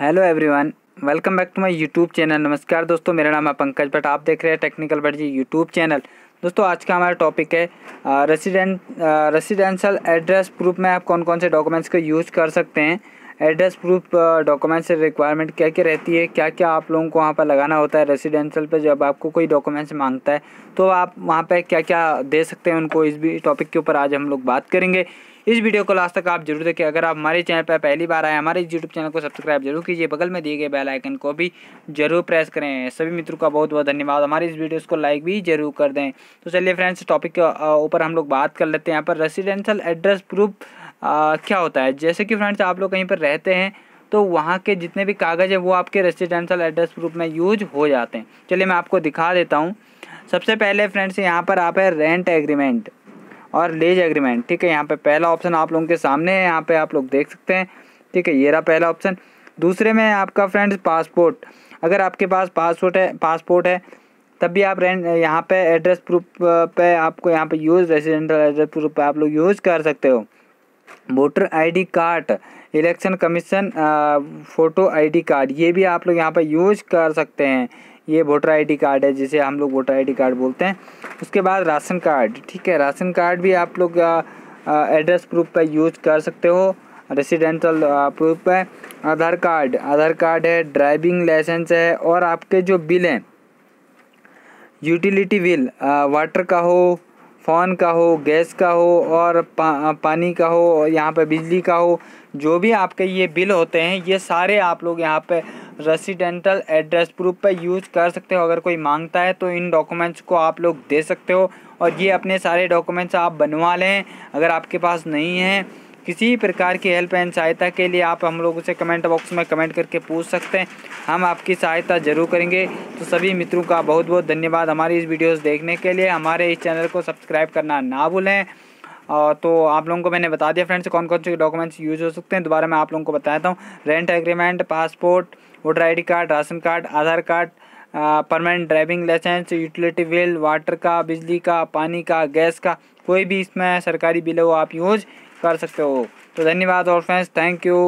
hello everyone welcome back to my YouTube channel नमस्कार दोस्तों मेरा नाम है पंकज भट्ट आप देख रहे हैं technical Bhatt ji YouTube channel दोस्तों आज का हमारा टॉपिक है रेसिडेंट रेसिडेंशल एड्रेस प्रूफ में आप कौन कौन से डॉक्यूमेंट्स का यूज़ कर सकते हैं एड्रेस प्रूफ डॉक्यूमेंट्स रिक्वायरमेंट क्या क्या रहती है क्या क्या आप लोगों को वहाँ पर लगाना होता है रेसिडेंशियल पर जब आपको कोई डॉक्यूमेंट्स मांगता है तो आप वहाँ पर क्या क्या दे सकते हैं उनको इस भी टॉपिक के ऊपर आज हम लोग बात करेंगे इस वीडियो को लास्ट तक आप जरूर देखें अगर आप हमारे चैनल पर पहली बार आए हमारे यूट्यूब चैनल को सब्सक्राइब जरूर कीजिए बगल में दिए गए बेल आइकन को भी जरूर प्रेस करें सभी मित्रों का बहुत बहुत धन्यवाद हमारे इस वीडियोज़ को लाइक भी जरूर कर दें तो चलिए फ्रेंड्स टॉपिक के ऊपर हम लोग बात कर लेते हैं यहाँ पर रेसिडेंशल एड्रेस प्रूफ क्या होता है जैसे कि फ्रेंड्स आप लोग कहीं पर रहते हैं तो वहाँ के जितने भी कागज़ हैं वो आपके रेसिडेंशल एड्रेस प्रूफ में यूज हो जाते हैं चलिए मैं आपको दिखा देता हूँ सबसे पहले फ्रेंड्स यहाँ पर आप है रेंट एग्रीमेंट और लेज एग्रीमेंट ठीक है यहाँ पे पहला ऑप्शन आप लोगों के सामने है यहाँ पे आप लोग देख सकते हैं ठीक है ये रहा पहला ऑप्शन दूसरे में आपका फ्रेंड्स पासपोर्ट अगर आपके पास पासपोर्ट है पासपोर्ट है तब भी आप रेंट यहाँ पे एड्रेस प्रूफ पे आपको यहाँ पे यूज़ रेजिडेंटल एड्रेस प्रूफ पे आप लोग यूज़ कर सकते हो voter ID card election commission photo ID card ये भी आप लोग यहाँ पर यूज कर सकते हैं ये वोटर आईडी कार्ड है जिसे हम लोग वोटर आईडी कार्ड बोलते हैं उसके बाद राशन कार्ड ठीक है राशन कार्ड भी आप लोग एड्रेस प्रूफ पर यूज कर सकते हो रेसिडेंशल प्रूफ पर आधार कार्ड आधार कार्ड है ड्राइविंग लाइसेंस है और आपके जो बिल हैं यूटिलिटी बिल वाटर का हो फ़ोन का हो गैस का हो और पा, पानी का हो और यहाँ पर बिजली का हो जो भी आपके ये बिल होते हैं ये सारे आप लोग यहाँ पे रेसिडेंटल एड्रेस प्रूफ पर यूज़ कर सकते हो अगर कोई मांगता है तो इन डॉक्यूमेंट्स को आप लोग दे सकते हो और ये अपने सारे डॉक्यूमेंट्स आप बनवा लें अगर आपके पास नहीं है किसी प्रकार की हेल्प एंड सहायता के लिए आप हम लोगों से कमेंट बॉक्स में कमेंट करके पूछ सकते हैं हम आपकी सहायता ज़रूर करेंगे तो सभी मित्रों का बहुत बहुत धन्यवाद हमारी इस वीडियोस देखने के लिए हमारे इस चैनल को सब्सक्राइब करना ना भूलें और तो आप लोगों को मैंने बता दिया फ्रेंड्स कौन कौन से डॉक्यूमेंट्स यूज़ हो सकते हैं दोबारा मैं आप लोगों को बताता हूँ rent agreement passport voter ID card ration card Aadhaar card permanent driving licence utility bill water का बिजली का पानी का गैस का कोई भी इसमें सरकारी बिल हो आप यूज़ कर सकते हो तो धन्यवाद और फ्रेंड्स थैंक यू